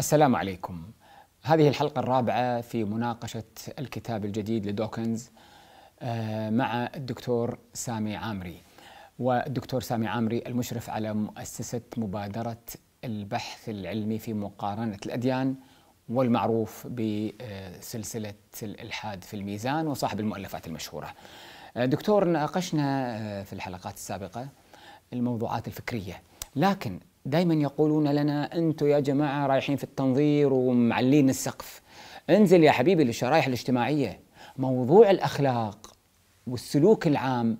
السلام عليكم هذه الحلقة الرابعة في مناقشة الكتاب الجديد لدوكنز آه، مع الدكتور سامي عامري والدكتور سامي عامري المشرف على مؤسسة مبادرة البحث العلمي في مقارنة الأديان والمعروف بسلسلة الإلحاد في الميزان وصاحب المؤلفات المشهورة آه، دكتور ناقشنا آه، في الحلقات السابقة الموضوعات الفكرية لكن دائما يقولون لنا انتم يا جماعه رايحين في التنظير ومعلين السقف انزل يا حبيبي للشرائح الاجتماعيه موضوع الاخلاق والسلوك العام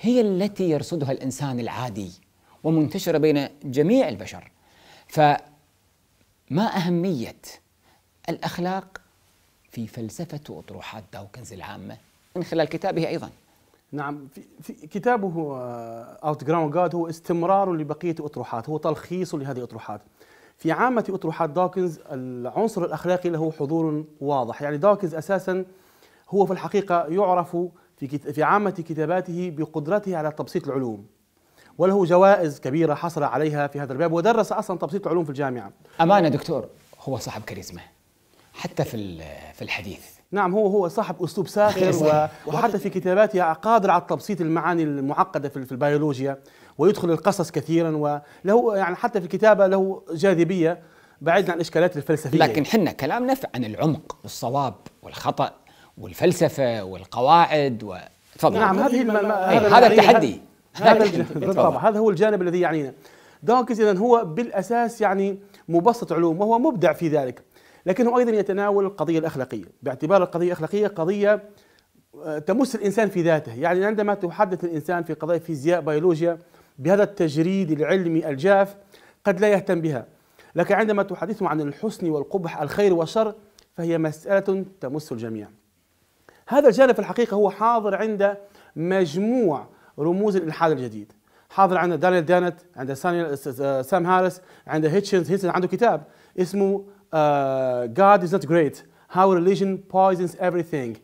هي التي يرصدها الانسان العادي ومنتشره بين جميع البشر فما اهميه الاخلاق في فلسفه واطروحات داوكنز العامه من خلال كتابه ايضا نعم في, في كتابه اوت جراوند جاد هو استمرار لبقيه اطروحات هو تلخيص لهذه الاطروحات في عامه اطروحات داوكنز العنصر الاخلاقي له حضور واضح يعني داوكنز اساسا هو في الحقيقه يعرف في في عامه كتاباته بقدرته على تبسيط العلوم وله جوائز كبيره حصل عليها في هذا الباب ودرس اصلا تبسيط العلوم في الجامعه امانه دكتور هو صاحب كاريزما حتى في في الحديث نعم هو هو صاحب اسلوب ساخر وحتى في كتاباته قادر على تبسيط المعاني المعقده في البيولوجيا ويدخل القصص كثيرا وله يعني حتى في الكتابه له جاذبيه بعيدا عن الاشكالات الفلسفيه لكن حنا كلامنا عن العمق والصواب والخطا والفلسفه والقواعد و... تفضل نعم هذه هذا التحدي هذا بالطبع هذا هو الجانب الذي يعنينا دونكس اذا هو بالاساس يعني مبسط علوم وهو مبدع في ذلك لكنه أيضا يتناول القضية الأخلاقية باعتبار القضية الأخلاقية قضية آه، تمس الإنسان في ذاته يعني عندما تحدث الإنسان في قضايا فيزياء بيولوجيا بهذا التجريد العلمي الجاف قد لا يهتم بها لكن عندما تحدثه عن الحسن والقبح الخير والشر فهي مسألة تمس الجميع هذا الجانب في الحقيقة هو حاضر عند مجموع رموز الإلحاد الجديد حاضر عند دانيال دانت عند آه، سام هارس عند هيتشنز هيتشنز عنده كتاب اسمه uh, God is not great how religion poisons everything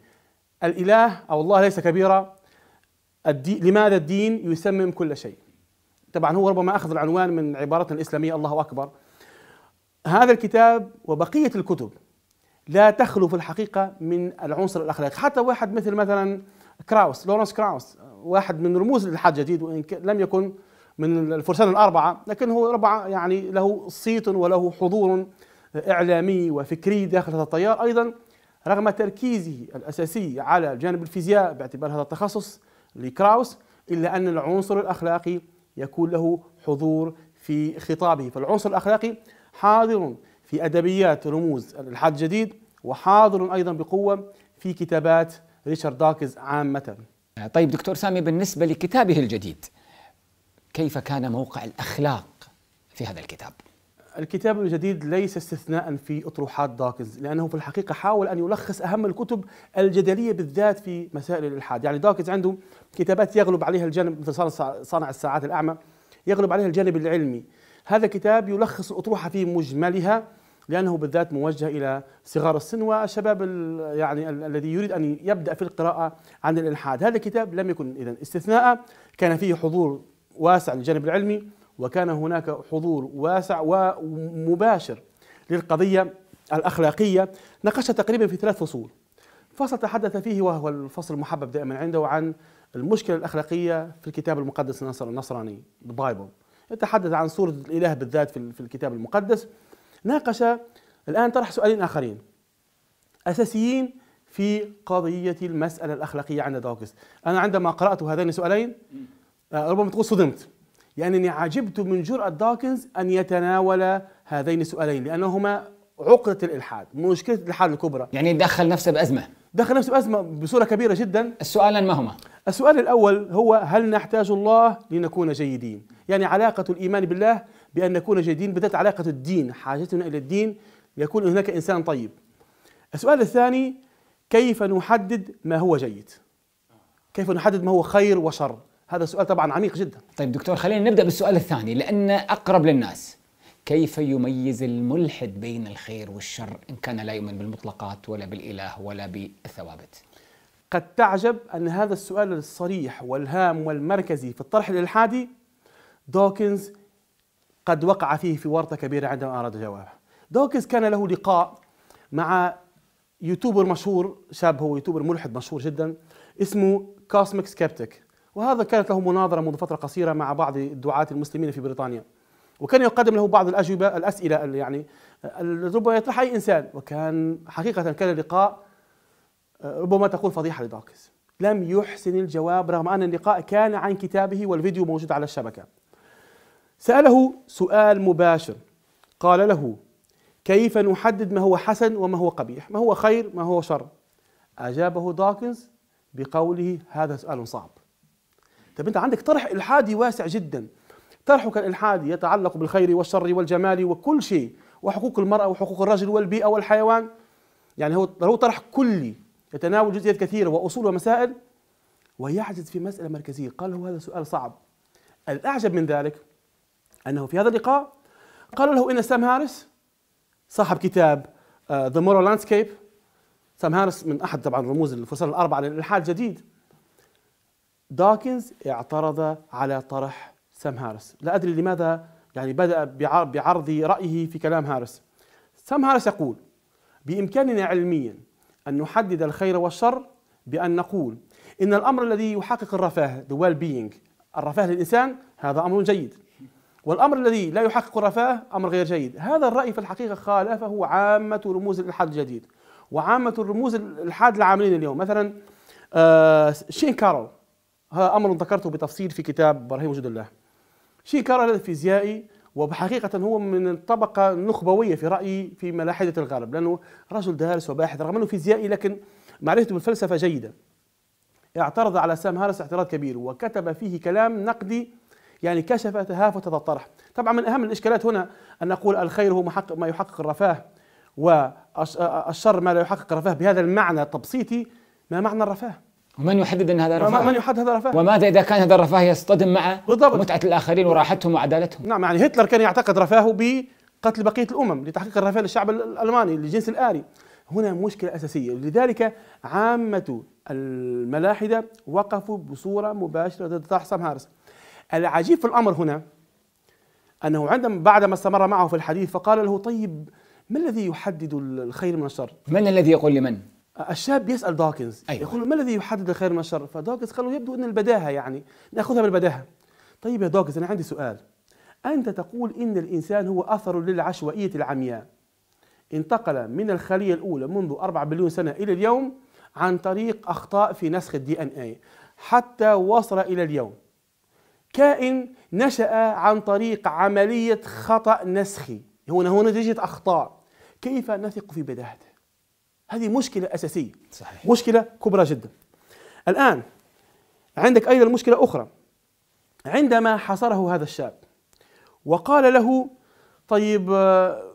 الإله أو الله ليس كبيرا الدي... لماذا الدين يسمم كل شيء طبعا هو ربما أخذ العنوان من عبارتنا الإسلامية الله أكبر هذا الكتاب وبقية الكتب لا تخلو في الحقيقة من العنصر الأخلاقي حتى واحد مثل مثلا كراوس لورنس كراوس واحد من رموز الإلحاد الجديد وإن لم يكن من الفرسان الأربعة لكن هو ربع يعني له صيت وله حضور إعلامي وفكري داخل هذا التيار أيضا رغم تركيزه الأساسي على جانب الفيزياء باعتبار هذا التخصص لكراوس إلا أن العنصر الأخلاقي يكون له حضور في خطابه فالعنصر الأخلاقي حاضر في أدبيات رموز الإلحاد الجديد وحاضر أيضا بقوة في كتابات ريتشارد داكز عامة طيب دكتور سامي بالنسبة لكتابه الجديد كيف كان موقع الأخلاق في هذا الكتاب؟ الكتاب الجديد ليس استثناء في أطروحات داكنز لأنه في الحقيقة حاول أن يلخص أهم الكتب الجدلية بالذات في مسائل الإلحاد يعني داكنز عنده كتابات يغلب عليها الجانب مثل صانع الساعات الأعمى يغلب عليها الجانب العلمي هذا كتاب يلخص الأطروحة في مجملها لأنه بالذات موجه إلى صغار السن والشباب يعني الذي يريد أن يبدأ في القراءة عن الإلحاد هذا الكتاب لم يكن إذا استثناء كان فيه حضور واسع للجانب العلمي وكان هناك حضور واسع ومباشر للقضية الأخلاقية ناقشها تقريبا في ثلاث فصول فصل تحدث فيه وهو الفصل المحبب دائما عنده عن المشكلة الأخلاقية في الكتاب المقدس النصراني البايبل يتحدث عن صورة الإله بالذات في الكتاب المقدس ناقش الآن طرح سؤالين آخرين أساسيين في قضية المسألة الأخلاقية عند دوكس أنا عندما قرأت هذين السؤالين آه، ربما تقول صدمت لأنني يعني عجبت من جرأة داكنز أن يتناول هذين السؤالين لأنهما عقدة الإلحاد مشكلة الإلحاد الكبرى يعني دخل نفسه بأزمة دخل نفسه بأزمة بصورة كبيرة جدا السؤالان ما هما؟ السؤال الأول هو هل نحتاج الله لنكون جيدين؟ يعني علاقة الإيمان بالله بأن نكون جيدين بدأت علاقة الدين حاجتنا إلى الدين ليكون هناك إنسان طيب السؤال الثاني كيف نحدد ما هو جيد؟ كيف نحدد ما هو خير وشر؟ هذا سؤال طبعا عميق جدا طيب دكتور خلينا نبدا بالسؤال الثاني لان اقرب للناس كيف يميز الملحد بين الخير والشر ان كان لا يؤمن بالمطلقات ولا بالاله ولا بالثوابت قد تعجب ان هذا السؤال الصريح والهام والمركزي في الطرح الالحادي دوكنز قد وقع فيه في ورطه كبيره عندما اراد جوابه دوكنز كان له لقاء مع يوتيوبر مشهور شاب هو يوتيوبر ملحد مشهور جدا اسمه كوسميك سكيبتيك وهذا كانت له مناظرة منذ فترة قصيرة مع بعض الدعاة المسلمين في بريطانيا وكان يقدم له بعض الأجوبة الأسئلة يعني ربما يطرحها أي إنسان وكان حقيقة كان اللقاء آه، ربما تقول فضيحة لداكنز لم يحسن الجواب رغم أن اللقاء كان عن كتابه والفيديو موجود على الشبكة سأله سؤال مباشر قال له كيف نحدد ما هو حسن وما هو قبيح ما هو خير ما هو شر أجابه داكنز بقوله هذا سؤال صعب طب انت عندك طرح الحادي واسع جدا طرحك الالحادي يتعلق بالخير والشر والجمال وكل شيء وحقوق المراه وحقوق الرجل والبيئه والحيوان يعني هو هو طرح كلي يتناول جزئيات كثيره واصول ومسائل ويعجز في مساله مركزيه قال له هذا سؤال صعب الاعجب من ذلك انه في هذا اللقاء قال له ان سام هارس صاحب كتاب ذا مورال لاندسكيب سام هارس من احد طبعا رموز الفرسان الاربعه للالحاد الجديد داكنز اعترض على طرح سام هارس لا أدري لماذا يعني بدأ بعرض رأيه في كلام هارس سام هارس يقول بإمكاننا علميا أن نحدد الخير والشر بأن نقول إن الأمر الذي يحقق الرفاه the well-being الرفاه للإنسان هذا أمر جيد والأمر الذي لا يحقق الرفاه أمر غير جيد هذا الرأي في الحقيقة خالفه عامة رموز الإلحاد الجديد وعامة رموز الإلحاد العاملين اليوم مثلا شين آه، كارول هذا أمر ذكرته بتفصيل في كتاب إبراهيم وجود الله هذا الفيزيائي وحقيقة هو من الطبقة النخبوية في رأيي في ملاحدة الغرب لأنه رجل دارس وباحث رغم أنه فيزيائي لكن معرفته بالفلسفة جيدة اعترض على سام هارس اعتراض كبير وكتب فيه كلام نقدي يعني كشف تهافت هذا الطرح طبعا من أهم الإشكالات هنا أن نقول الخير هو ما يحقق الرفاه والشر ما لا يحقق الرفاه بهذا المعنى التبسيطي ما معنى الرفاه ومن يحدد ان هذا رفاه؟ من يحدد هذا رفاه؟ وماذا اذا كان هذا الرفاه يصطدم مع بالضبط. متعه الاخرين وراحتهم وعدالتهم؟ نعم يعني هتلر كان يعتقد رفاهه بقتل بقيه الامم لتحقيق الرفاه للشعب الالماني للجنس الاري. هنا مشكله اساسيه لذلك عامه الملاحده وقفوا بصوره مباشره ضد طه هارس. العجيب في الامر هنا انه عندما بعدما استمر معه في الحديث فقال له طيب ما الذي يحدد الخير من الشر؟ من الذي يقول لمن؟ الشاب يسال دوكنز أيوة. يقول ما الذي يحدد الخير من الشر فدوكنز قال يبدو ان البداهه يعني ناخذها بالبداهه طيب يا دوكنز انا عندي سؤال انت تقول ان الانسان هو اثر للعشوائيه العمياء انتقل من الخليه الاولى منذ 4 بليون سنه الى اليوم عن طريق اخطاء في نسخ الدي ان اي حتى وصل الى اليوم كائن نشا عن طريق عمليه خطا نسخي هنا هو نتيجه اخطاء كيف نثق في بداهته هذه مشكلة أساسية صحيح. مشكلة كبرى جدا الآن عندك أيضا مشكلة أخرى عندما حصره هذا الشاب وقال له طيب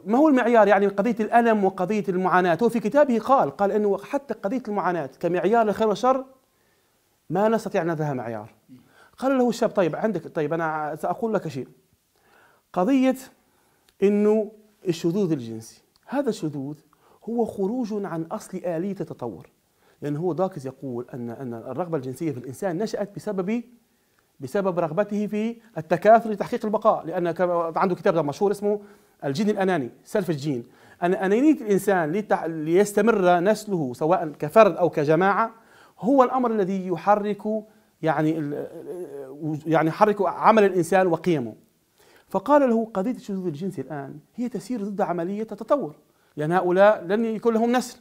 ما هو المعيار يعني قضية الألم وقضية المعاناة هو في كتابه قال قال أنه حتى قضية المعاناة كمعيار للخير والشر ما نستطيع أن نذهب معيار قال له الشاب طيب عندك طيب أنا سأقول لك شيء قضية أنه الشذوذ الجنسي هذا الشذوذ هو خروج عن أصل آلية التطور لأن يعني هو داكز يقول أن أن الرغبة الجنسية في الإنسان نشأت بسبب بسبب رغبته في التكاثر لتحقيق البقاء لأن عنده كتاب مشهور اسمه الجين الأناني سلف الجين أن أنانية الإنسان ليستمر نسله سواء كفرد أو كجماعة هو الأمر الذي يحرك يعني يعني يحرك عمل الإنسان وقيمه فقال له قضية الشذوذ الجنسي الآن هي تسير ضد عملية التطور يعني هؤلاء لن يكون لهم نسل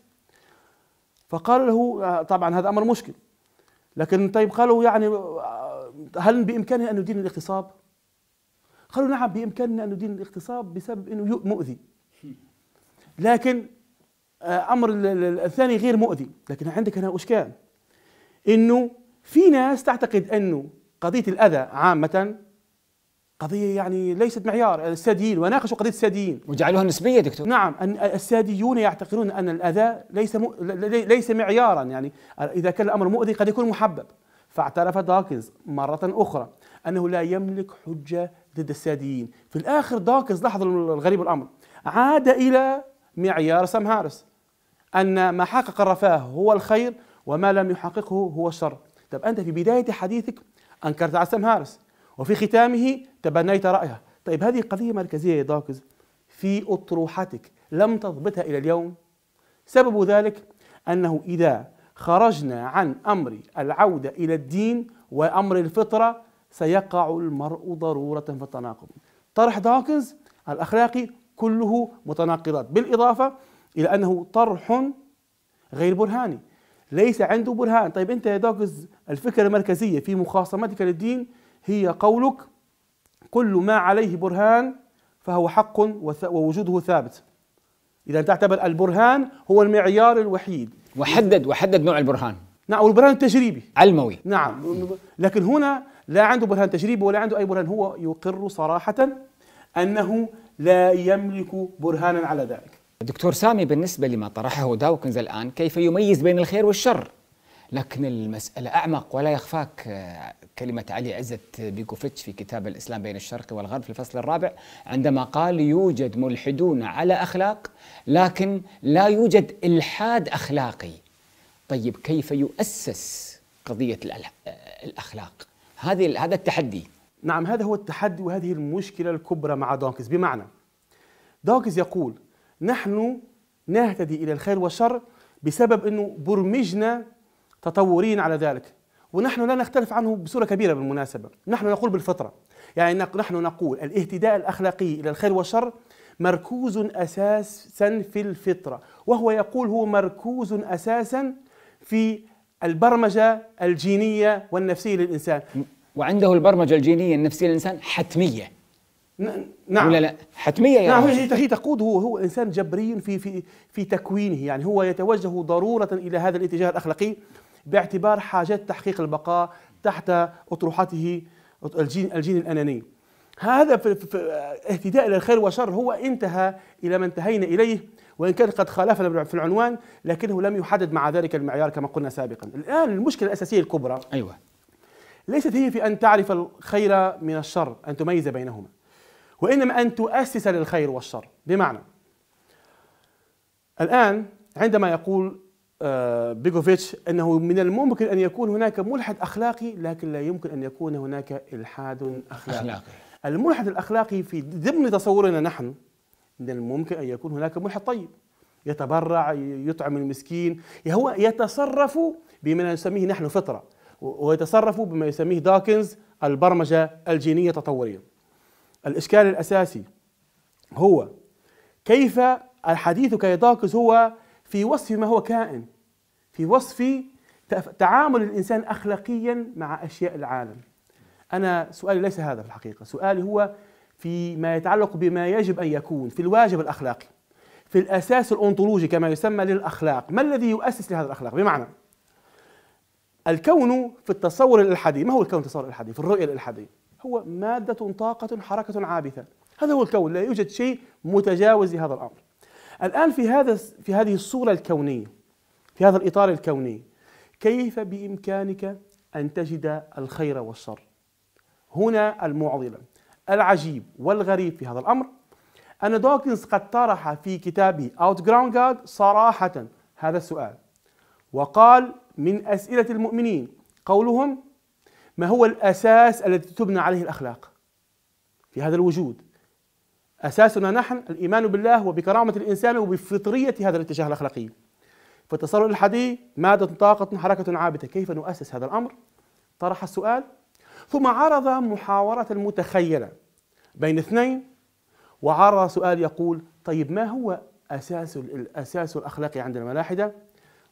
فقال له طبعا هذا امر مشكل لكن طيب قالوا يعني هل بامكاننا ان ندين الاغتصاب؟ قالوا نعم بامكاننا ان ندين الاغتصاب بسبب انه مؤذي لكن آه، امر الثاني غير مؤذي لكن عندك هنا اشكال انه في ناس تعتقد انه قضيه الاذى عامه قضية يعني ليست معيار الساديين وناقشوا قضية الساديين وجعلوها نسبية دكتور نعم أن الساديون يعتقدون أن الأذى ليس م... ليس معيارا يعني إذا كان الأمر مؤذي قد يكون محبب فاعترف داكنز مرة أخرى أنه لا يملك حجة ضد الساديين في الآخر داكنز لاحظ الغريب الأمر عاد إلى معيار سام هارس أن ما حقق الرفاه هو الخير وما لم يحققه هو الشر طب أنت في بداية حديثك أنكرت على سام هارس وفي ختامه تبنيت رأيها طيب هذه قضية مركزية يا داكز في أطروحتك لم تضبطها إلى اليوم سبب ذلك أنه إذا خرجنا عن أمر العودة إلى الدين وأمر الفطرة سيقع المرء ضرورة في التناقض طرح داكنز الأخلاقي كله متناقضات بالإضافة إلى أنه طرح غير برهاني ليس عنده برهان طيب أنت يا داكنز الفكرة المركزية في مخاصمتك للدين هي قولك كل ما عليه برهان فهو حق ووجوده ثابت إذا تعتبر البرهان هو المعيار الوحيد وحدد وحدد نوع البرهان نعم والبرهان التجريبي علموي نعم لكن هنا لا عنده برهان تجريبي ولا عنده أي برهان هو يقر صراحة أنه لا يملك برهانا على ذلك دكتور سامي بالنسبة لما طرحه داوكنز الآن كيف يميز بين الخير والشر لكن المسألة أعمق ولا يخفاك آه، كلمة علي عزت بيكوفيتش في كتاب الإسلام بين الشرق والغرب في الفصل الرابع عندما قال يوجد ملحدون على أخلاق لكن لا يوجد إلحاد أخلاقي طيب كيف يؤسس قضية آه، الأخلاق هذه هذا التحدي نعم هذا هو التحدي وهذه المشكلة الكبرى مع دوكس بمعنى دوكس يقول نحن نهتدي إلى الخير والشر بسبب أنه برمجنا تطوريا على ذلك ونحن لا نختلف عنه بصورة كبيرة بالمناسبة نحن نقول بالفطرة يعني نحن نقول الاهتداء الأخلاقي إلى الخير والشر مركوز أساسا في الفطرة وهو يقول هو مركوز أساسا في البرمجة الجينية والنفسية للإنسان وعنده البرمجة الجينية النفسية للإنسان حتمية نعم ولا لا حتمية يعني نعم هي هي تقود هو هو إنسان جبري في في في تكوينه يعني هو يتوجه ضرورة إلى هذا الاتجاه الأخلاقي باعتبار حاجات تحقيق البقاء تحت أطروحته الجين, الجين الأناني هذا في اهتداء الى الخير والشر هو انتهى الى ما انتهينا اليه وان كان قد خالفنا في العنوان لكنه لم يحدد مع ذلك المعيار كما قلنا سابقا. الان المشكله الاساسيه الكبرى ايوه ليست هي في ان تعرف الخير من الشر ان تميز بينهما وانما ان تؤسس للخير والشر بمعنى الان عندما يقول آه، بيكوفيتش انه من الممكن ان يكون هناك ملحد اخلاقي لكن لا يمكن ان يكون هناك الحاد اخلاقي. أخلاقي. الملحد الاخلاقي في ضمن تصورنا نحن من الممكن ان يكون هناك ملحد طيب يتبرع يطعم المسكين هو يتصرف بما نسميه نحن فطره ويتصرف بما يسميه داكنز البرمجه الجينيه التطوريه. الاشكال الاساسي هو كيف الحديث كداكنز هو في وصف ما هو كائن في وصف تعامل الإنسان أخلاقيا مع أشياء العالم أنا سؤالي ليس هذا في الحقيقة سؤالي هو فيما يتعلق بما يجب أن يكون في الواجب الأخلاقي في الأساس الأنطولوجي كما يسمى للأخلاق ما الذي يؤسس لهذا الأخلاق بمعنى الكون في التصور الإلحادي ما هو الكون في التصور الإلحادي في الرؤية الإلحادية هو مادة طاقة حركة عابثة هذا هو الكون لا يوجد شيء متجاوز لهذا الأمر الآن في هذا في هذه الصورة الكونية في هذا الإطار الكوني كيف بإمكانك أن تجد الخير والشر هنا المعضلة العجيب والغريب في هذا الأمر أن دوكنز قد طرح في كتابه اوت جراوند جاد صراحة هذا السؤال وقال من أسئلة المؤمنين قولهم ما هو الأساس الذي تبنى عليه الأخلاق في هذا الوجود أساسنا نحن الإيمان بالله وبكرامة الإنسان وبفطرية هذا الاتجاه الأخلاقي فالتصرف الحديث مادة طاقة حركة عابدة كيف نؤسس هذا الأمر؟ طرح السؤال ثم عرض محاورة متخيلة بين اثنين وعرض سؤال يقول طيب ما هو أساس الأساس الأخلاقي عند الملاحدة؟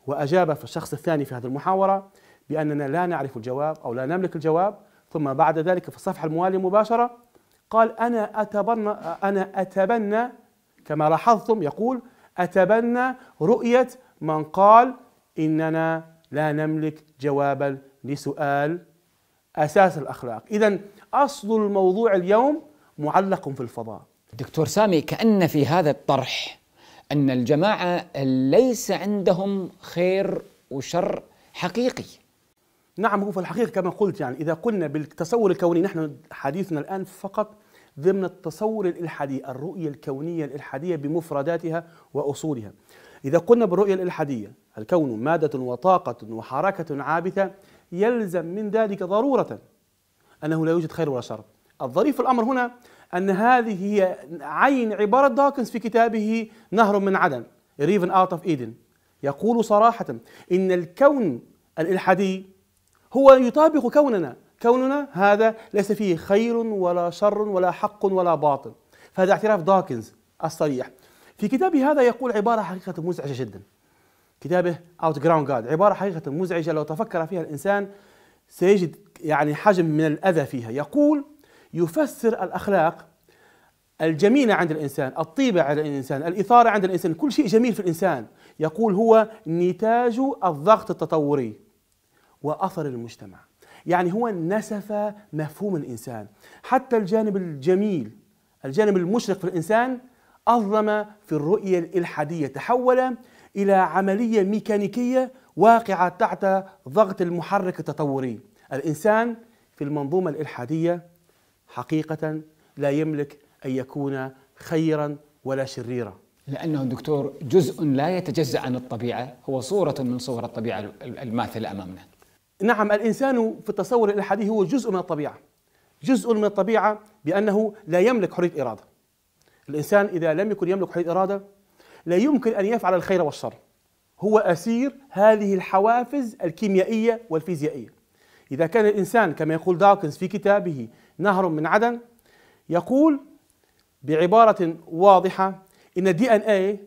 وأجاب في الشخص الثاني في هذه المحاورة بأننا لا نعرف الجواب أو لا نملك الجواب ثم بعد ذلك في الصفحة الموالية مباشرة قال أنا أتبنى, أنا أتبنى كما لاحظتم يقول أتبنى رؤية من قال إننا لا نملك جوابا لسؤال أساس الأخلاق إذا أصل الموضوع اليوم معلق في الفضاء دكتور سامي كأن في هذا الطرح أن الجماعة ليس عندهم خير وشر حقيقي نعم هو في الحقيقة كما قلت يعني إذا قلنا بالتصور الكوني نحن حديثنا الآن فقط ضمن التصور الإلحادي الرؤية الكونية الإلحادية بمفرداتها وأصولها إذا قلنا بالرؤية الإلحادية الكون مادة وطاقة وحركة عابثة يلزم من ذلك ضرورة أنه لا يوجد خير ولا شر الظريف الأمر هنا أن هذه هي عين عبارة داكنز في كتابه نهر من عدن ريفن آوت أوف إيدن يقول صراحة إن الكون الإلحادي هو يطابق كوننا كوننا هذا ليس فيه خير ولا شر ولا حق ولا باطل فهذا اعتراف داكنز الصريح في كتابه هذا يقول عبارة حقيقة مزعجة جدا كتابه Out Ground God عبارة حقيقة مزعجة لو تفكر فيها الإنسان سيجد يعني حجم من الأذى فيها يقول يفسر الأخلاق الجميلة عند الإنسان الطيبة عند الإنسان الإثارة عند الإنسان كل شيء جميل في الإنسان يقول هو نتاج الضغط التطوري وأثر المجتمع يعني هو نسف مفهوم الإنسان حتى الجانب الجميل الجانب المشرق في الإنسان أظلم في الرؤية الإلحادية تحول إلى عملية ميكانيكية واقعة تحت ضغط المحرك التطوري الإنسان في المنظومة الإلحادية حقيقة لا يملك أن يكون خيرا ولا شريرا لأنه دكتور جزء لا يتجزأ عن الطبيعة هو صورة من صور الطبيعة الماثلة أمامنا نعم الإنسان في التصور الإلحادي هو جزء من الطبيعة جزء من الطبيعة بأنه لا يملك حرية إرادة الإنسان إذا لم يكن يملك حرية إرادة لا يمكن أن يفعل الخير والشر هو أسير هذه الحوافز الكيميائية والفيزيائية إذا كان الإنسان كما يقول داكنز في كتابه نهر من عدن يقول بعبارة واضحة إن الدي إن إيه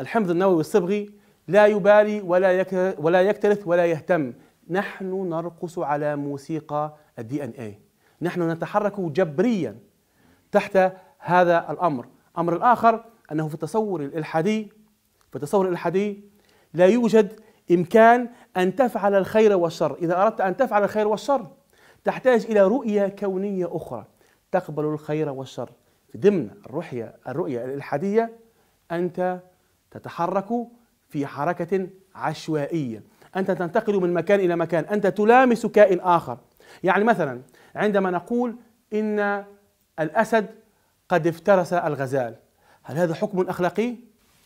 الحمض النووي الصبغي لا يبالي ولا ولا يكترث ولا يهتم نحن نرقص على موسيقى الدي ان اي نحن نتحرك جبريا تحت هذا الامر امر الاخر انه في التصور الالحادي في التصور الالحادي لا يوجد امكان ان تفعل الخير والشر اذا اردت ان تفعل الخير والشر تحتاج الى رؤيه كونيه اخرى تقبل الخير والشر ضمن الرؤيه الرؤيه الالحاديه انت تتحرك في حركه عشوائيه أنت تنتقل من مكان إلى مكان أنت تلامس كائن آخر يعني مثلا عندما نقول إن الأسد قد افترس الغزال هل هذا حكم أخلاقي؟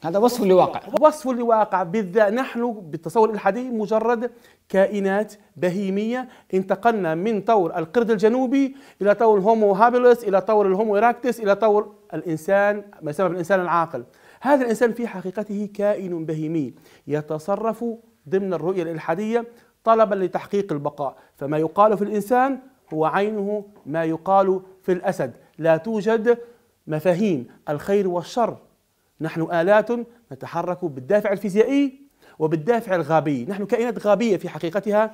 هذا وصف لواقع وصف لواقع بالذات نحن بالتصور الإلحادي مجرد كائنات بهيمية انتقلنا من طور القرد الجنوبي إلى طور الهومو هابيلوس إلى طور الهومو إراكتس إلى طور الإنسان ما يسمى بالإنسان العاقل هذا الإنسان في حقيقته كائن بهيمي يتصرف ضمن الرؤية الإلحادية طلبا لتحقيق البقاء فما يقال في الإنسان هو عينه ما يقال في الأسد لا توجد مفاهيم الخير والشر نحن آلات نتحرك بالدافع الفيزيائي وبالدافع الغابي نحن كائنات غابية في حقيقتها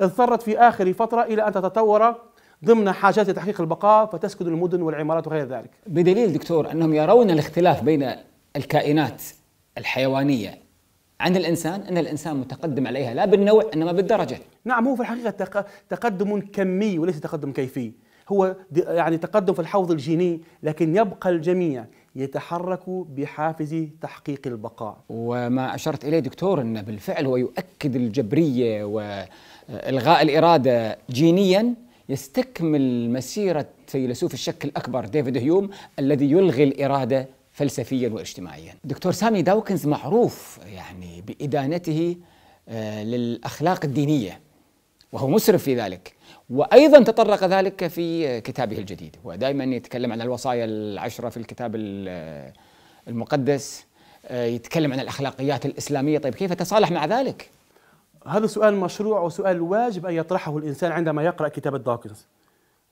اضطرت في آخر فترة إلى أن تتطور ضمن حاجات تحقيق البقاء فتسكن المدن والعمارات وغير ذلك بدليل دكتور أنهم يرون الاختلاف بين الكائنات الحيوانية عند الانسان ان الانسان متقدم عليها لا بالنوع انما بالدرجه. نعم هو في الحقيقه تقدم كمي وليس تقدم كيفي. هو يعني تقدم في الحوض الجيني لكن يبقى الجميع يتحرك بحافز تحقيق البقاء. وما اشرت اليه دكتور انه بالفعل هو يؤكد الجبريه والغاء الاراده جينيا يستكمل مسيره فيلسوف الشك الاكبر ديفيد هيوم الذي يلغي الاراده فلسفيا واجتماعيا دكتور سامي داوكنز معروف يعني بإدانته آه، للأخلاق الدينية وهو مسرف في ذلك وأيضا تطرق ذلك في كتابه الجديد ودائما يتكلم عن الوصايا العشرة في الكتاب آه، المقدس آه، يتكلم عن الأخلاقيات الإسلامية طيب كيف تصالح مع ذلك؟ هذا سؤال مشروع وسؤال واجب أن يطرحه الإنسان عندما يقرأ كتاب داوكنز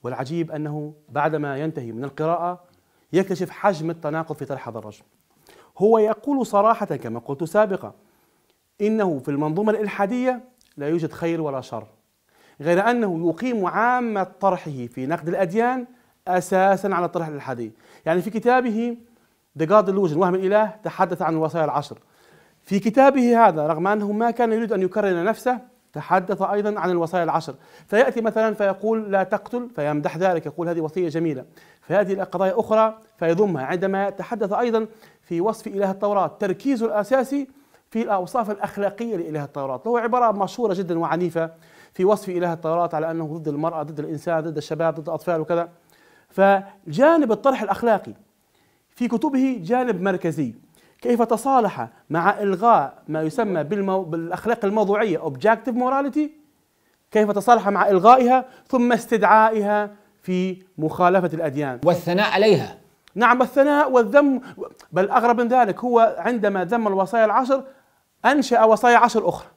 والعجيب أنه بعدما ينتهي من القراءة يكتشف حجم التناقض في طرح هذا الرجل هو يقول صراحة كما قلت سابقا إنه في المنظومة الإلحادية لا يوجد خير ولا شر غير أنه يقيم عامة طرحه في نقد الأديان أساسا على الطرح الإلحادي يعني في كتابه The God Illusion وهم الإله تحدث عن الوصايا العشر في كتابه هذا رغم أنه ما كان يريد أن يكرر نفسه تحدث أيضا عن الوصايا العشر فيأتي مثلا فيقول لا تقتل فيمدح ذلك يقول هذه وصية جميلة فيأتي إلى قضايا أخرى فيضمها عندما تحدث أيضا في وصف إله التوراة تركيزه الأساسي في الأوصاف الأخلاقية لإله التوراة وهو عبارة مشهورة جدا وعنيفة في وصف إله التوراة على أنه ضد المرأة ضد الإنسان ضد الشباب ضد الأطفال وكذا فجانب الطرح الأخلاقي في كتبه جانب مركزي كيف تصالح مع إلغاء ما يسمى بالمو... بالأخلاق الموضوعية اوبجكتيف موراليتي كيف تصالح مع إلغائها ثم استدعائها في مخالفة الأديان والثناء عليها نعم والثناء والذم بل أغرب من ذلك هو عندما ذم الوصايا العشر أنشأ وصايا عشر أخرى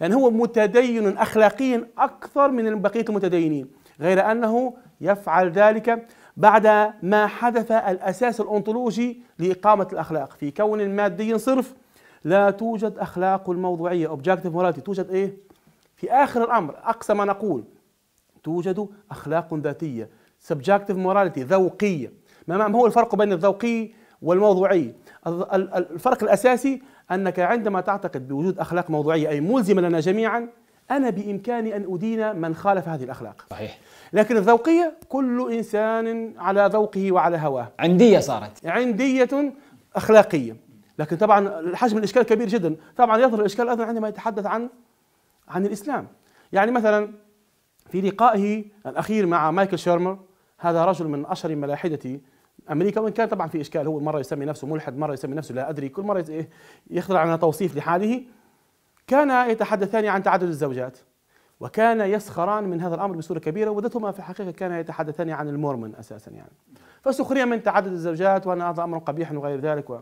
يعني هو متدين أخلاقيا أكثر من بقية المتدينين غير أنه يفعل ذلك بعد ما حدث الأساس الأنطولوجي لإقامة الأخلاق في كون مادي صرف لا توجد أخلاق الموضوعية objective morality توجد إيه؟ في آخر الأمر أقصى ما نقول توجد أخلاق ذاتية subjective morality ذوقية ما هو الفرق بين الذوقي والموضوعي الفرق الأساسي أنك عندما تعتقد بوجود أخلاق موضوعية أي ملزمة لنا جميعا أنا بإمكاني أن أدين من خالف هذه الأخلاق صحيح لكن الذوقية كل إنسان على ذوقه وعلى هواه عندية صارت عندية أخلاقية لكن طبعا حجم الإشكال كبير جدا طبعا يظهر الإشكال أيضا عندما يتحدث عن عن الإسلام يعني مثلا في لقائه الأخير مع مايكل شيرمر هذا رجل من أشهر ملاحدة امريكا وان كان طبعا في اشكال هو مره يسمي نفسه ملحد مره يسمي نفسه لا ادري كل مره يخضع على توصيف لحاله كان يتحدثان عن تعدد الزوجات وكان يسخران من هذا الامر بصوره كبيره وذاتهما في الحقيقه كانا يتحدثان عن المورمن اساسا يعني فسخريه من تعدد الزوجات وان هذا امر قبيح وغير ذلك و...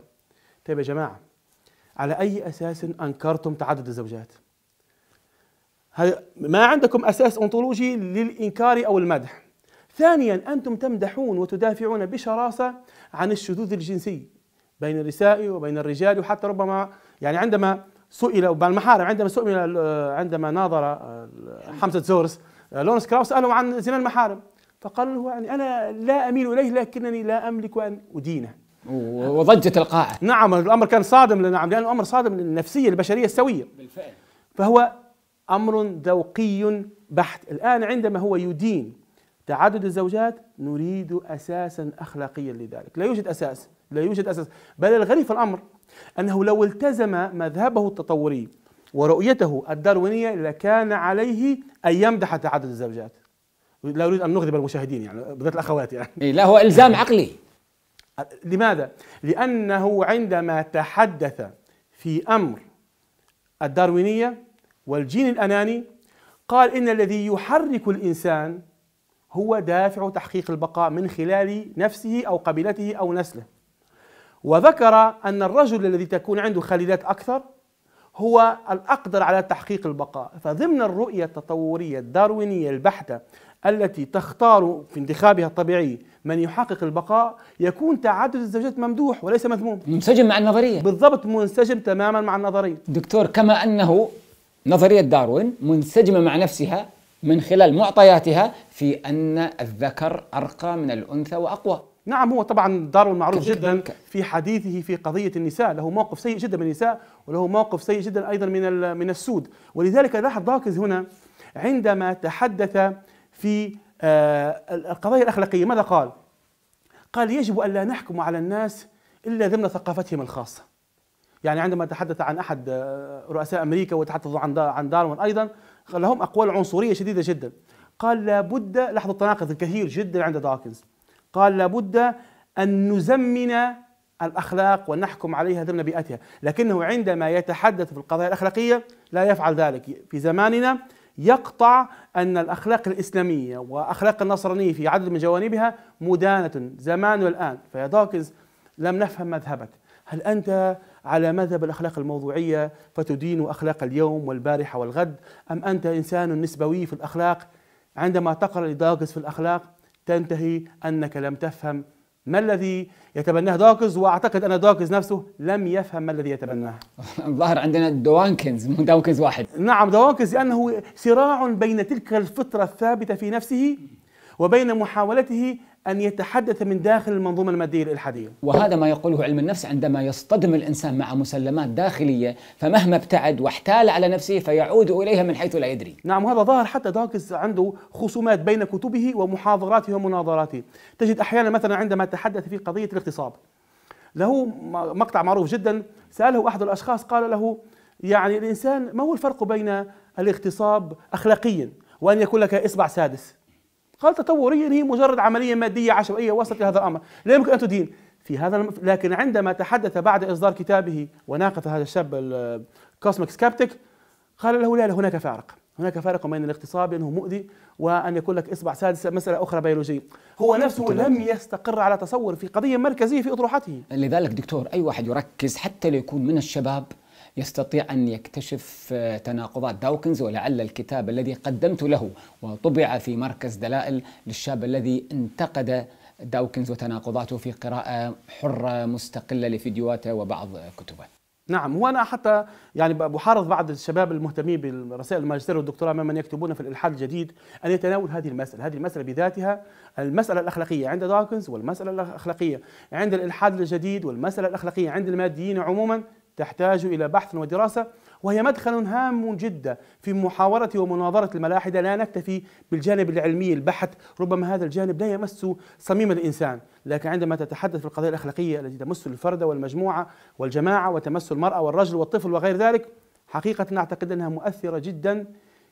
طيب يا جماعه على اي اساس انكرتم تعدد الزوجات؟ ما عندكم اساس انطولوجي للانكار او المدح. ثانيا انتم تمدحون وتدافعون بشراسه عن الشذوذ الجنسي بين النساء وبين الرجال وحتى ربما يعني عندما سئل بالمحارم عندما سئل عندما ناظر آه، حمزه زورس آه، لورنس كراوس ساله عن زنا المحارم فقال له يعني انا لا اميل اليه لكنني لا املك ان ادينه وضجت القاعه نعم الامر كان صادم نعم لانه امر صادم للنفسيه البشريه السويه بالفعل فهو امر ذوقي بحت الان عندما هو يدين تعدد الزوجات نريد اساسا اخلاقيا لذلك لا يوجد اساس لا يوجد اساس بل الغريب في الامر أنه لو التزم مذهبه التطوري ورؤيته الداروينية لكان عليه أن يمدح تعدد الزوجات لا أريد أن نغضب المشاهدين يعني بالذات الأخوات يعني إيه، لا هو إلزام عقلي لماذا؟ لأنه عندما تحدث في أمر الداروينية والجين الأناني قال إن الذي يحرك الإنسان هو دافع تحقيق البقاء من خلال نفسه أو قبيلته أو نسله وذكر أن الرجل الذي تكون عنده خليلات أكثر هو الأقدر على تحقيق البقاء فضمن الرؤية التطورية الداروينية البحتة التي تختار في انتخابها الطبيعي من يحقق البقاء يكون تعدد الزوجات ممدوح وليس مذموم منسجم مع النظرية بالضبط منسجم تماما مع النظرية دكتور كما أنه نظرية داروين منسجمة مع نفسها من خلال معطياتها في أن الذكر أرقى من الأنثى وأقوى نعم هو طبعا داروين معروف جدا في حديثه في قضيه النساء له موقف سيء جدا من النساء وله موقف سيء جدا ايضا من من السود ولذلك لاحظ داكز هنا عندما تحدث في آه، القضايا الاخلاقيه ماذا قال؟ قال يجب ان لا نحكم على الناس الا ضمن ثقافتهم الخاصه يعني عندما تحدث عن احد آه، رؤساء امريكا وتحدث عن عن داروين ايضا لهم اقوال عنصريه شديده جدا قال لابد لاحظوا التناقض الكثير جدا عند داكنز قال لابد أن نزمن الأخلاق ونحكم عليها ضمن بيئتها لكنه عندما يتحدث في القضايا الأخلاقية لا يفعل ذلك في زماننا يقطع أن الأخلاق الإسلامية وأخلاق النصرانية في عدد من جوانبها مدانة زمان والآن فيا داكز لم نفهم مذهبك هل أنت على مذهب الأخلاق الموضوعية فتدين أخلاق اليوم والبارحة والغد أم أنت إنسان نسبوي في الأخلاق عندما تقرأ لداكز في الأخلاق تنتهي أنك لم تفهم ما الذي يتبناه داكز واعتقد ان داكز نفسه لم يفهم ما الذي يتبناه الظاهر عندنا دوانكنز مو داوكنز واحد نعم دوانكنز لانه صراع بين تلك الفطره الثابته في نفسه وبين محاولته أن يتحدث من داخل المنظومة المادية الإلحادية وهذا ما يقوله علم النفس عندما يصطدم الإنسان مع مسلمات داخلية فمهما ابتعد واحتال على نفسه فيعود إليها من حيث لا يدري نعم هذا ظاهر حتى داكس عنده خصومات بين كتبه ومحاضراته ومناظراته تجد أحيانا مثلا عندما تحدث في قضية الاغتصاب له مقطع معروف جدا سأله أحد الأشخاص قال له يعني الإنسان ما هو الفرق بين الاغتصاب أخلاقيا وأن يكون لك إصبع سادس قال تطوريا هي مجرد عملية مادية عشوائية وصلت لهذا الأمر لا يمكن أن تدين في هذا المف... لكن عندما تحدث بعد إصدار كتابه وناقض هذا الشاب كوسميك سكابتيك قال له لا, لا هناك فارق هناك فارق بين الاغتصاب انه مؤذي وأن يكون لك إصبع سادس مسألة أخرى بيولوجية هو نفسه لم يستقر على تصور في قضية مركزية في أطروحته لذلك دكتور أي واحد يركز حتى ليكون من الشباب يستطيع أن يكتشف آه، تناقضات داوكنز ولعل الكتاب الذي قدمت له وطبع في مركز دلائل للشاب الذي انتقد داوكنز وتناقضاته في قراءة حرة مستقلة لفيديوهاته وبعض كتبه نعم وانا حتى يعني بحارض بعض الشباب المهتمين بالرسائل الماجستير والدكتوراه ممن يكتبون في الالحاد الجديد ان يتناول هذه المساله، هذه المساله بذاتها المساله الاخلاقيه عند داكنز والمساله الاخلاقيه عند الالحاد الجديد والمساله الاخلاقيه عند الماديين عموما تحتاج إلى بحث ودراسة وهي مدخل هام جدا في محاورة ومناظرة الملاحدة لا نكتفي بالجانب العلمي البحت ربما هذا الجانب لا يمس صميم الإنسان لكن عندما تتحدث في القضايا الأخلاقية التي تمس الفرد والمجموعة والجماعة وتمس المرأة والرجل والطفل وغير ذلك حقيقة نعتقد أنها مؤثرة جدا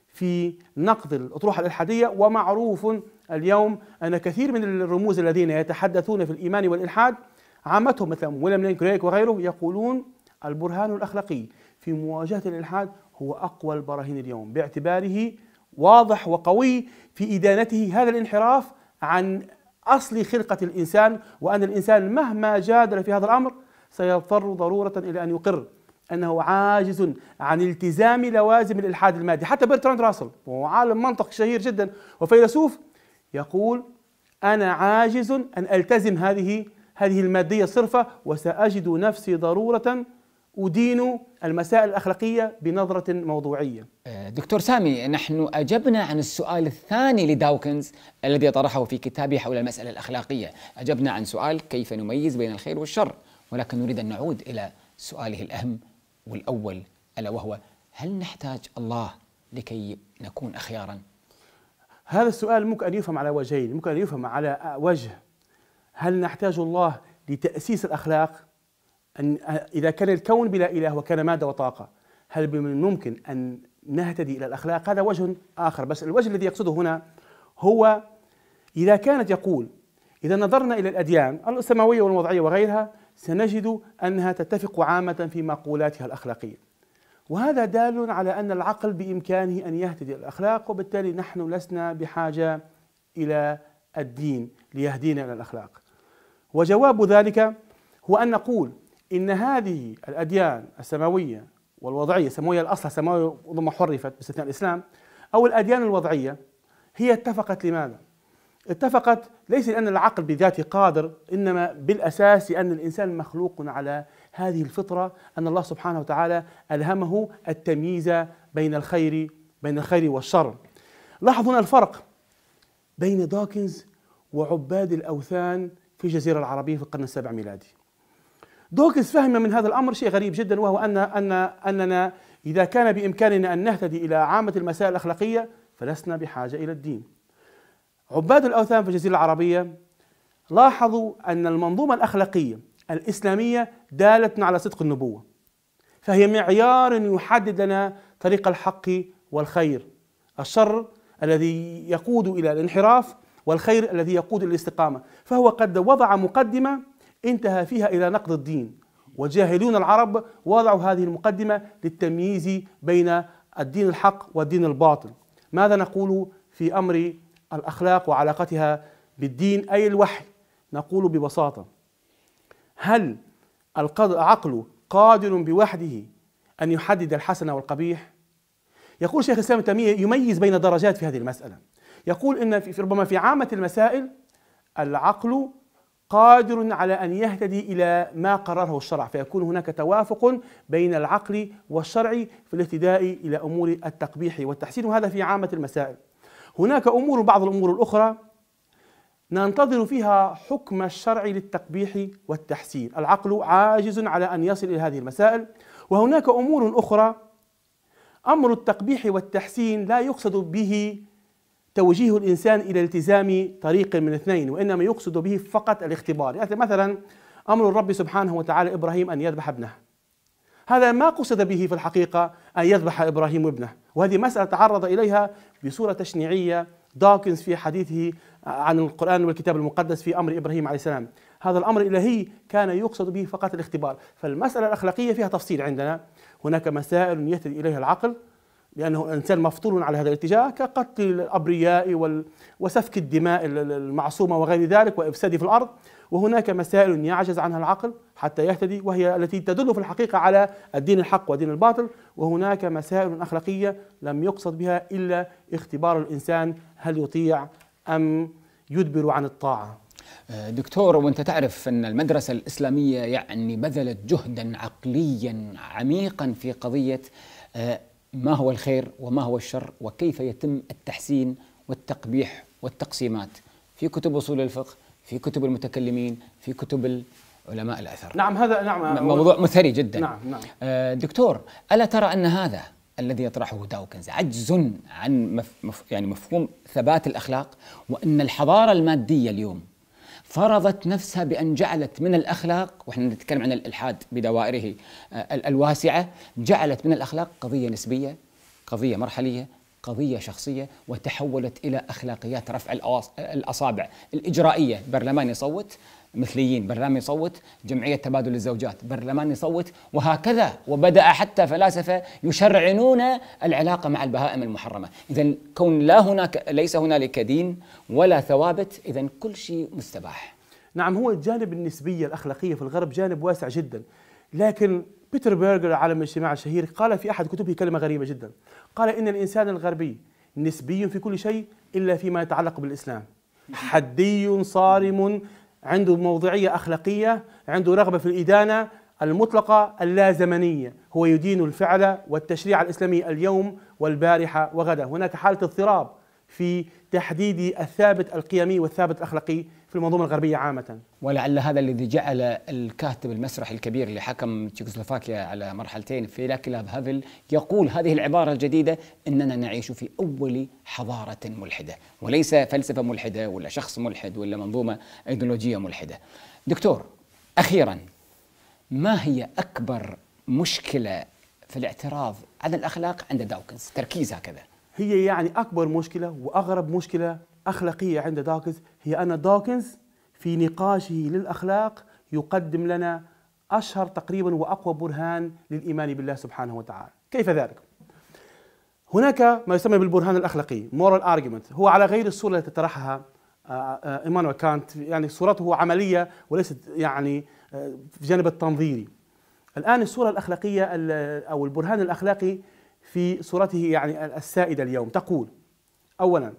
في نقد الأطروحة الإلحادية ومعروف اليوم أن كثير من الرموز الذين يتحدثون في الإيمان والإلحاد عامتهم مثلا ويليام لين كريك وغيره يقولون البرهان الأخلاقي في مواجهة الإلحاد هو أقوى البراهين اليوم باعتباره واضح وقوي في إدانته هذا الانحراف عن أصل خلقة الإنسان وأن الإنسان مهما جادل في هذا الأمر سيضطر ضرورة إلى أن يقر أنه عاجز عن التزام لوازم الإلحاد المادي حتى برتراند راسل وهو عالم منطق شهير جدا وفيلسوف يقول أنا عاجز أن ألتزم هذه هذه المادية الصرفة وسأجد نفسي ضرورة أدين المسائل الأخلاقية بنظرة موضوعية آه، دكتور سامي نحن أجبنا عن السؤال الثاني لداوكنز الذي طرحه في كتابه حول المسألة الأخلاقية أجبنا عن سؤال كيف نميز بين الخير والشر ولكن نريد أن نعود إلى سؤاله الأهم والأول ألا وهو هل نحتاج الله لكي نكون أخيارا؟ هذا السؤال ممكن أن يفهم على وجهين ممكن أن يفهم على وجه هل نحتاج الله لتأسيس الأخلاق أن إذا كان الكون بلا إله وكان مادة وطاقة هل من الممكن أن نهتدي إلى الأخلاق هذا وجه آخر بس الوجه الذي يقصده هنا هو إذا كانت يقول إذا نظرنا إلى الأديان السماوية والوضعية وغيرها سنجد أنها تتفق عامة في مقولاتها الأخلاقية وهذا دال على أن العقل بإمكانه أن يهتدي الأخلاق وبالتالي نحن لسنا بحاجة إلى الدين ليهدينا إلى الأخلاق وجواب ذلك هو أن نقول ان هذه الاديان السماويه والوضعيه السماويه الاصلها سماويه ثم حرفت باستثناء الاسلام او الاديان الوضعيه هي اتفقت لماذا؟ اتفقت ليس لان العقل بذاته قادر انما بالاساس ان الانسان مخلوق على هذه الفطره ان الله سبحانه وتعالى الهمه التمييز بين الخير بين الخير والشر. لاحظوا هنا الفرق بين داكنز وعباد الاوثان في الجزيره العربيه في القرن السابع ميلادي. دوكنز فهم من هذا الامر شيء غريب جدا وهو ان ان اننا اذا كان بامكاننا ان نهتدي الى عامه المسائل الاخلاقيه فلسنا بحاجه الى الدين. عباد الاوثان في الجزيره العربيه لاحظوا ان المنظومه الاخلاقيه الاسلاميه دالتنا على صدق النبوه. فهي معيار يحدد لنا طريق الحق والخير. الشر الذي يقود الى الانحراف والخير الذي يقود الى الاستقامه، فهو قد وضع مقدمه انتهى فيها إلى نقد الدين وجاهلون العرب وضعوا هذه المقدمة للتمييز بين الدين الحق والدين الباطل ماذا نقول في أمر الأخلاق وعلاقتها بالدين أي الوحي نقول ببساطة هل العقل قادر بوحده أن يحدد الحسن والقبيح يقول شيخ الإسلام تيمية يميز بين درجات في هذه المسألة يقول إن في ربما في عامة المسائل العقل قادر على ان يهتدي الى ما قرره الشرع فيكون هناك توافق بين العقل والشرع في الاهتداء الى امور التقبيح والتحسين وهذا في عامه المسائل. هناك امور بعض الامور الاخرى ننتظر فيها حكم الشرع للتقبيح والتحسين، العقل عاجز على ان يصل الى هذه المسائل وهناك امور اخرى امر التقبيح والتحسين لا يقصد به توجيه الإنسان إلى التزام طريق من اثنين وإنما يقصد به فقط الاختبار يعني مثلا أمر الرب سبحانه وتعالى إبراهيم أن يذبح ابنه هذا ما قصد به في الحقيقة أن يذبح إبراهيم ابنه وهذه مسألة تعرض إليها بصورة تشنيعية داكنز في حديثه عن القرآن والكتاب المقدس في أمر إبراهيم عليه السلام هذا الأمر الإلهي كان يقصد به فقط الاختبار فالمسألة الأخلاقية فيها تفصيل عندنا هناك مسائل يهتدي إليها العقل لأنه الانسان مفطور على هذا الاتجاه كقتل الأبرياء وسفك الدماء المعصومة وغير ذلك وإفساد في الأرض وهناك مسائل يعجز عنها العقل حتى يهتدي وهي التي تدل في الحقيقة على الدين الحق ودين الباطل وهناك مسائل أخلاقية لم يقصد بها إلا اختبار الإنسان هل يطيع أم يدبر عن الطاعة دكتور وانت تعرف ان المدرسه الاسلاميه يعني بذلت جهدا عقليا عميقا في قضيه آه، ما هو الخير وما هو الشر وكيف يتم التحسين والتقبيح والتقسيمات في كتب اصول الفقه في كتب المتكلمين في كتب علماء الاثر نعم هذا نعم موضوع مثري جدا نعم نعم آه، دكتور الا ترى ان هذا الذي يطرحه داوكنز عجز عن مف مف يعني مفهوم ثبات الاخلاق وان الحضاره الماديه اليوم فرضت نفسها بأن جعلت من الأخلاق ونحن نتكلم عن الإلحاد بدوائره آه، الواسعة جعلت من الأخلاق قضية نسبية قضية مرحلية قضية شخصية وتحولت إلى أخلاقيات رفع الأصابع الإجرائية برلمان يصوت مثليين برلمان يصوت جمعية تبادل الزوجات برلمان يصوت وهكذا وبدأ حتى فلاسفة يشرعنون العلاقة مع البهائم المحرمة إذا كون لا هناك ليس هنالك دين ولا ثوابت إذا كل شيء مستباح نعم هو الجانب النسبية الأخلاقية في الغرب جانب واسع جدا لكن بيتر بيرجر عالم الاجتماع الشهير قال في أحد كتبه كلمة غريبة جدا قال إن الإنسان الغربي نسبي في كل شيء إلا فيما يتعلق بالإسلام حدي صارم عنده موضعية أخلاقية عنده رغبة في الإدانة المطلقة اللازمنية هو يدين الفعل والتشريع الإسلامي اليوم والبارحة وغدا هناك حالة اضطراب في تحديد الثابت القيمي والثابت الأخلاقي في المنظومة الغربية عامة ولعل هذا الذي جعل الكاتب المسرحي الكبير اللي حكم تشيكوسلوفاكيا على مرحلتين في لاكلاف هافل يقول هذه العبارة الجديدة أننا نعيش في أول حضارة ملحدة وليس فلسفة ملحدة ولا شخص ملحد ولا منظومة أيديولوجية ملحدة دكتور أخيرا ما هي أكبر مشكلة في الاعتراض على الأخلاق عند داوكنز تركيز هكذا هي يعني أكبر مشكلة وأغرب مشكلة أخلاقية عند داكنز هي أن داكنز في نقاشه للأخلاق يقدم لنا أشهر تقريبا وأقوى برهان للإيمان بالله سبحانه وتعالى كيف ذلك؟ هناك ما يسمى بالبرهان الأخلاقي moral argument هو على غير الصورة التي طرحها آه، آه، إيمانويل كانت يعني صورته عملية وليست يعني آه، في جانب التنظيري الآن الصورة الأخلاقية أو البرهان الأخلاقي في صورته يعني السائدة اليوم تقول أولا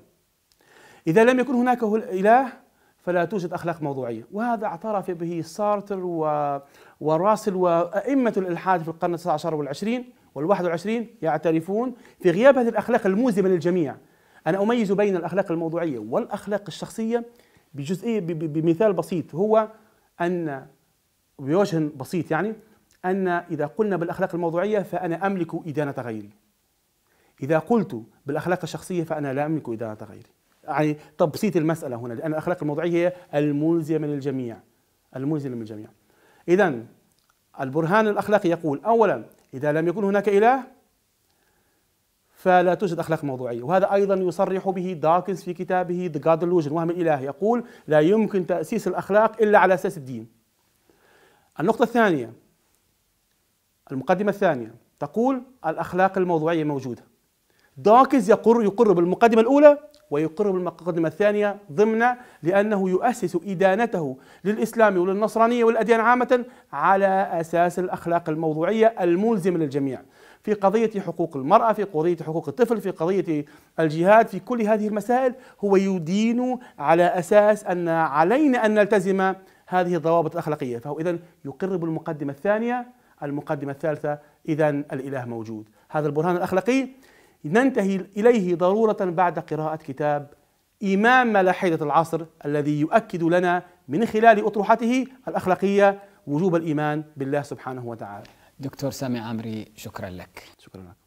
إذا لم يكن هناك إله فلا توجد أخلاق موضوعية وهذا اعترف به سارتر و... وراسل وأئمة الإلحاد في القرن التاسع عشر والعشرين والواحد والعشرين يعترفون في غياب هذه الأخلاق الموزمة للجميع أنا أميز بين الأخلاق الموضوعية والأخلاق الشخصية بجزئية بمثال بسيط هو أن بوجه بسيط يعني أن إذا قلنا بالأخلاق الموضوعية فأنا أملك إدانة غيري إذا قلت بالأخلاق الشخصية فأنا لا أملك إدانة غيري يعني تبسيط المسألة هنا لأن الأخلاق الموضعية هي الملزمة للجميع الملزمة للجميع إذا البرهان الأخلاقي يقول أولا إذا لم يكن هناك إله فلا توجد أخلاق موضوعية وهذا أيضا يصرح به داكنز في كتابه The God Illusion وهم الإله يقول لا يمكن تأسيس الأخلاق إلا على أساس الدين النقطة الثانية المقدمة الثانية تقول الأخلاق الموضوعية موجودة داكنز يقر يقر بالمقدمة الأولى ويقر بالمقدمة الثانية ضمن لأنه يؤسس إدانته للإسلام وللنصرانية والأديان عامة على أساس الأخلاق الموضوعية الملزمة للجميع في قضية حقوق المرأة في قضية حقوق الطفل في قضية الجهاد في كل هذه المسائل هو يدين على أساس أن علينا أن نلتزم هذه الضوابط الأخلاقية فهو إذا يقر بالمقدمة الثانية المقدمة الثالثة إذا الإله موجود هذا البرهان الأخلاقي ننتهي إليه ضرورة بعد قراءة كتاب إمام ملاحدة العصر الذي يؤكد لنا من خلال أطروحته الأخلاقية وجوب الإيمان بالله سبحانه وتعالى دكتور سامي عمري شكرا لك شكرا لك